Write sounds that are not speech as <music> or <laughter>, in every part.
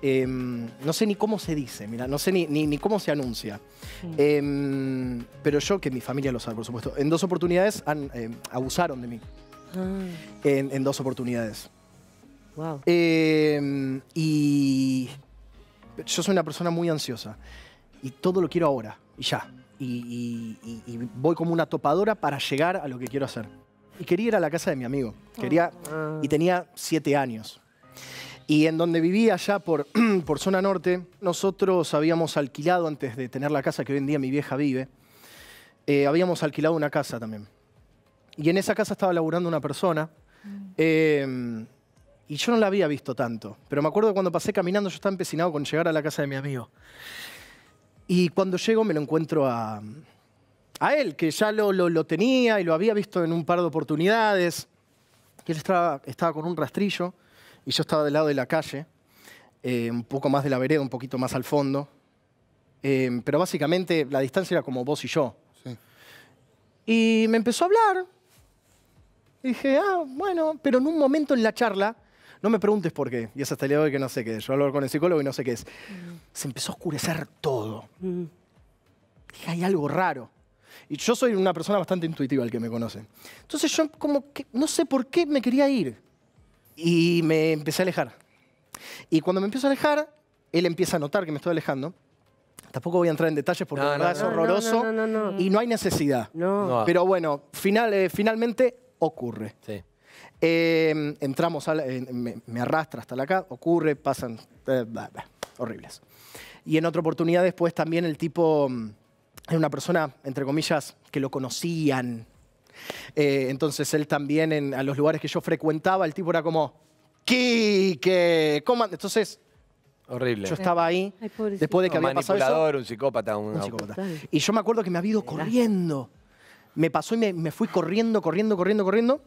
Em, no sé ni cómo se dice, mira, no sé ni, cómo se anuncia. Em, pero yo, que mi familia lo sabe, por supuesto, en dos oportunidades eh, abusaron de mí. Ah. En, dos oportunidades. Wow. Em, y yo soy una persona muy ansiosa y todo lo quiero ahora y ya. Y, voy como una topadora para llegar a lo que quiero hacer. Y quería ir a la casa de mi amigo. Quería, ah. Y tenía siete años. Y en donde vivía allá por, <clears throat> por zona norte, nosotros habíamos alquilado, antes de tener la casa que hoy en día mi vieja vive, eh, habíamos alquilado una casa también. Y en esa casa estaba laburando una persona. Mm. Em, y yo no la había visto tanto. Pero me acuerdo cuando pasé caminando, yo estaba empecinado con llegar a la casa de mi amigo. Y cuando llego me lo encuentro a, él, que ya lo, tenía y lo había visto en un par de oportunidades. que él estaba, estaba con un rastrillo y yo estaba del lado de la calle, eh, un poco más de la vereda, un poquito más al fondo. Eh, pero básicamente la distancia era como vos y yo. Y me empezó a hablar. Y dije, ah, bueno, pero en un momento en la charla, no me preguntes por qué, y es hasta el día de hoy que no sé qué es. Yo hablo con el psicólogo y no sé qué es. Se empezó a oscurecer todo. Dije, hay algo raro. Y yo soy una persona bastante intuitiva, el que me conoce. Entonces yo como que no sé por qué me quería ir. Y me empecé a alejar. Y cuando me empiezo a alejar, él empieza a notar que me estoy alejando. Tampoco voy a entrar en detalles porque es horroroso y no hay necesidad. Pero bueno, final, eh, finalmente ocurre. Em, entramos, me, arrastra hasta la acá, ocurre, pasan eh, horribles. Y en otra oportunidad después también el tipo mm, era una persona, entre comillas, que lo conocían, eh, entonces él también, en, a los lugares que yo frecuentaba, el tipo era como, Quique, ¿cómo? Entonces Horrible. Yo estaba ahí después de que había pasado eso. Un psicópata, un, psicópata. Y yo me acuerdo que me había ido corriendo. Me pasó y me, me, fui corriendo, corriendo, corriendo, corriendo.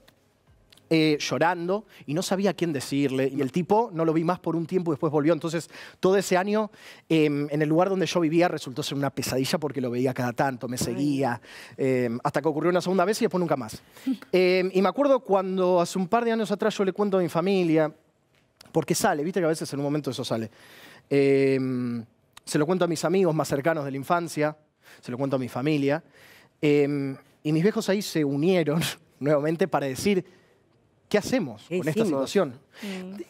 Eh, llorando y no sabía a quién decirle. Y el tipo no lo vi más por un tiempo y después volvió. Entonces, todo ese año, em, en el lugar donde yo vivía, resultó ser una pesadilla porque lo veía cada tanto, me seguía, em, hasta que ocurrió una segunda vez y después nunca más. <laughs> Em, y me acuerdo cuando hace un par de años atrás yo le cuento a mi familia, porque sale, viste que a veces en un momento eso sale. se lo cuento a mis amigos más cercanos de la infancia, se lo cuento a mi familia. y mis viejos ahí se unieron <laughs> nuevamente para decir, ¿Qué hacemos con esta situación?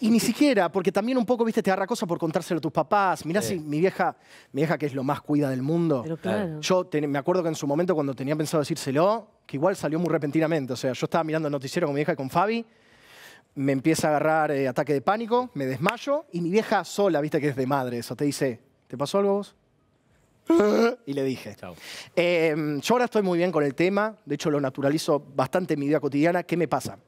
Y ni siquiera, porque también un poco, viste, te agarra cosa por contárselo a tus papás. Mirá si mi vieja, mi vieja que es lo más cuida del mundo. Yo me acuerdo que en su momento cuando tenía pensado decírselo, que igual salió muy repentinamente. O sea, yo estaba mirando el noticiero con mi vieja y con Fabi, me empieza a agarrar eh, ataque de pánico, me desmayo, y mi vieja sola, viste que es de madre eso, te dice, ¿te pasó algo vos? <laughs> y le dije. Eh, yo ahora estoy muy bien con el tema, de hecho lo naturalizo bastante en mi vida cotidiana. ¿Qué me pasa?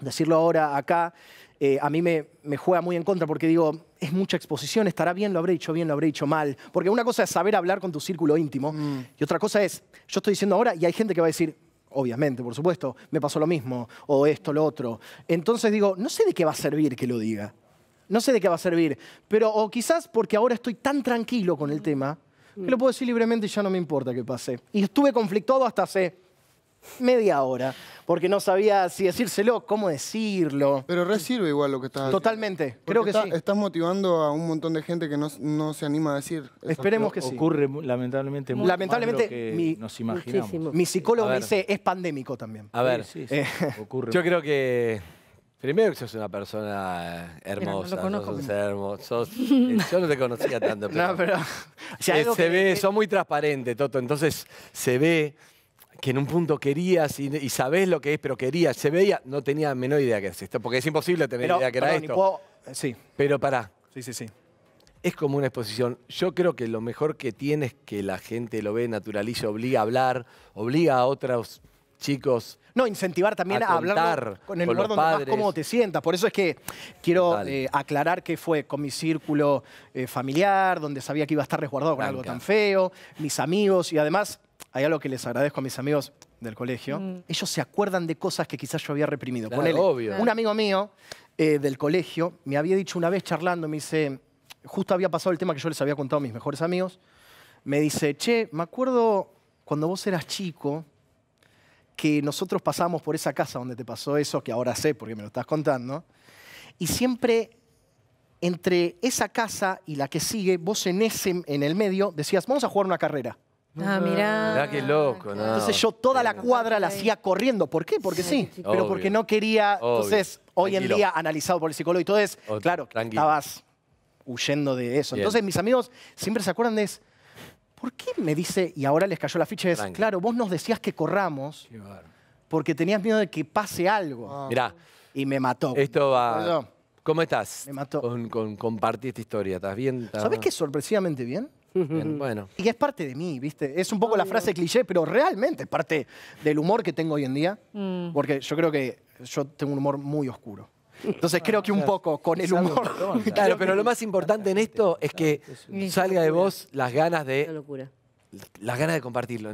decirlo ahora acá, eh, a mí me, juega muy en contra porque digo, es mucha exposición, estará bien, lo habré dicho bien, lo habré dicho mal. Porque una cosa es saber hablar con tu círculo íntimo mm. y otra cosa es, yo estoy diciendo ahora y hay gente que va a decir, obviamente, por supuesto, me pasó lo mismo o esto, lo otro. Entonces digo, no sé de qué va a servir que lo diga. No sé de qué va a servir. Pero o quizás porque ahora estoy tan tranquilo con el mm. tema que mm. lo puedo decir libremente y ya no me importa que pase. Y estuve conflictado hasta hace media hora porque no sabía si decírselo, cómo decirlo. Pero recibe igual lo que estás Totalmente, creo que sí. Estás motivando a un montón de gente que no, se anima a decir. Esperemos que sí. Ocurre lamentablemente mucho lamentablemente, nos imaginamos. Mi psicólogo dice, es pandémico también. A ver, sí, eh, <laughs> ocurre. Yo creo que... Primero que sos una persona hermosa, no hermoso. Eh, yo no te conocía tanto, <laughs> No, pero... <laughs> se ve, muy transparente, Toto, entonces se ve que en un punto querías y, sabes sabés lo que es, pero querías, se veía, no tenía menor idea que es esto, porque es imposible tener idea que era esto. Eh, sí. Pero pará. Sí, sí, sí. Es como una exposición. Yo creo que lo mejor que tiene es que la gente lo ve, natural. naturaliza, obliga a hablar, obliga a otros chicos. No, incentivar también a, hablar con el con lugar donde más cómodo te sientas. Por eso es que quiero eh, aclarar que fue con mi círculo eh, familiar, donde sabía que iba a estar resguardado con algo tan feo, mis amigos y además hay algo que les agradezco a mis amigos del colegio. Mm. Ellos se acuerdan de cosas que quizás yo había reprimido. Claro, Un amigo mío eh, del colegio me había dicho una vez charlando, me dice, justo había pasado el tema que yo les había contado a mis mejores amigos, me dice, che, me acuerdo cuando vos eras chico que nosotros pasamos por esa casa donde te pasó eso, que ahora sé porque me lo estás contando, y siempre entre esa casa y la que sigue, vos en, ese, en el medio decías, vamos a jugar una carrera. Ah, ah, mirá. Mirá qué loco, ¿no? Entonces yo toda la cuadra la hacía corriendo. ¿Por qué? Porque sí. Pero porque no quería. Entonces, hoy en día, analizado por el psicólogo y todo es, claro, estabas huyendo de eso. Entonces, mis amigos siempre se acuerdan de eso. ¿por qué me dice, y ahora les cayó la ficha, es, claro, vos nos decías que corramos porque tenías miedo de que pase algo. Ah. Mirá, Y me mató. esto va. ¿Cómo estás? Me mató. Con, compartí esta historia. ¿Estás bien? ¿Sabes qué sorpresivamente bien? <laughs> bueno. Y es parte de mí, ¿viste? Es un poco la frase cliché, pero realmente es parte del humor que tengo hoy en día, mm. porque yo creo que yo tengo un humor muy oscuro. Entonces creo que un poco con el humor. <laughs> Claro, pero lo más importante en esto es que salga de vos las ganas de las ganas de compartirlo.